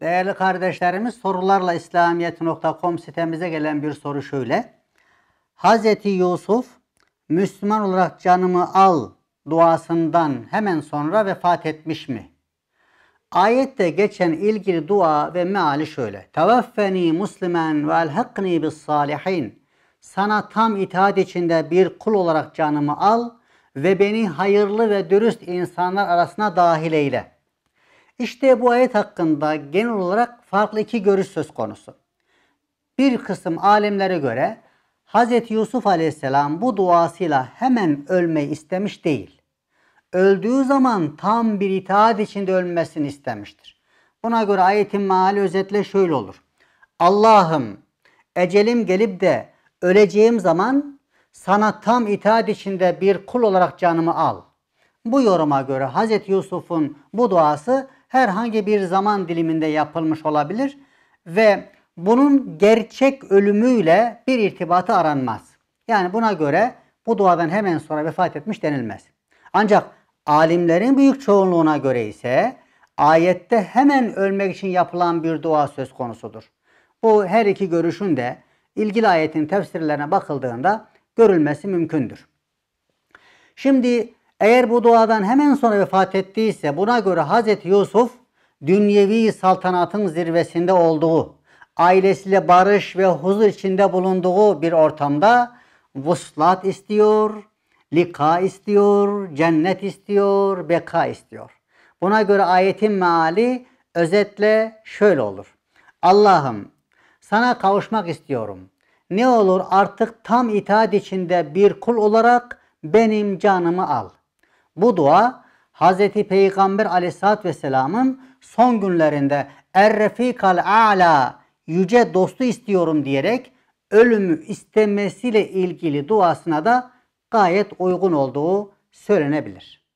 Değerli kardeşlerimiz sorularla İslamiyet.com sitemize gelen bir soru şöyle. Hz. Yusuf Müslüman olarak canımı al duasından hemen sonra vefat etmiş mi? Ayette geçen ilgili dua ve meali şöyle. Teveffeni muslimen ve elhakni bis salihin. Sana tam itaat içinde bir kul olarak canımı al ve beni hayırlı ve dürüst insanlar arasına dahil eyle.'' İşte bu ayet hakkında genel olarak farklı iki görüş söz konusu. Bir kısım alemlere göre Hz. Yusuf aleyhisselam bu duasıyla hemen ölmeyi istemiş değil. Öldüğü zaman tam bir itaat içinde ölmesini istemiştir. Buna göre ayetin maali özetle şöyle olur. Allah'ım ecelim gelip de öleceğim zaman sana tam itaat içinde bir kul olarak canımı al. Bu yoruma göre Hz. Yusuf'un bu duası herhangi bir zaman diliminde yapılmış olabilir ve bunun gerçek ölümüyle bir irtibatı aranmaz. Yani buna göre bu duadan hemen sonra vefat etmiş denilmez. Ancak alimlerin büyük çoğunluğuna göre ise ayette hemen ölmek için yapılan bir dua söz konusudur. Bu her iki görüşün de ilgili ayetin tefsirlerine bakıldığında görülmesi mümkündür. Şimdi eğer bu duadan hemen sonra vefat ettiyse buna göre Hz. Yusuf dünyevi saltanatın zirvesinde olduğu, ailesiyle barış ve huzur içinde bulunduğu bir ortamda vuslat istiyor, lika istiyor, cennet istiyor, beka istiyor. Buna göre ayetin meali özetle şöyle olur. Allah'ım sana kavuşmak istiyorum. Ne olur artık tam itaat içinde bir kul olarak benim canımı al. Bu dua Hz. Peygamber aleyhissalatü vesselamın son günlerinde Errefikal Ala yüce dostu istiyorum diyerek ölümü istemesiyle ilgili duasına da gayet uygun olduğu söylenebilir.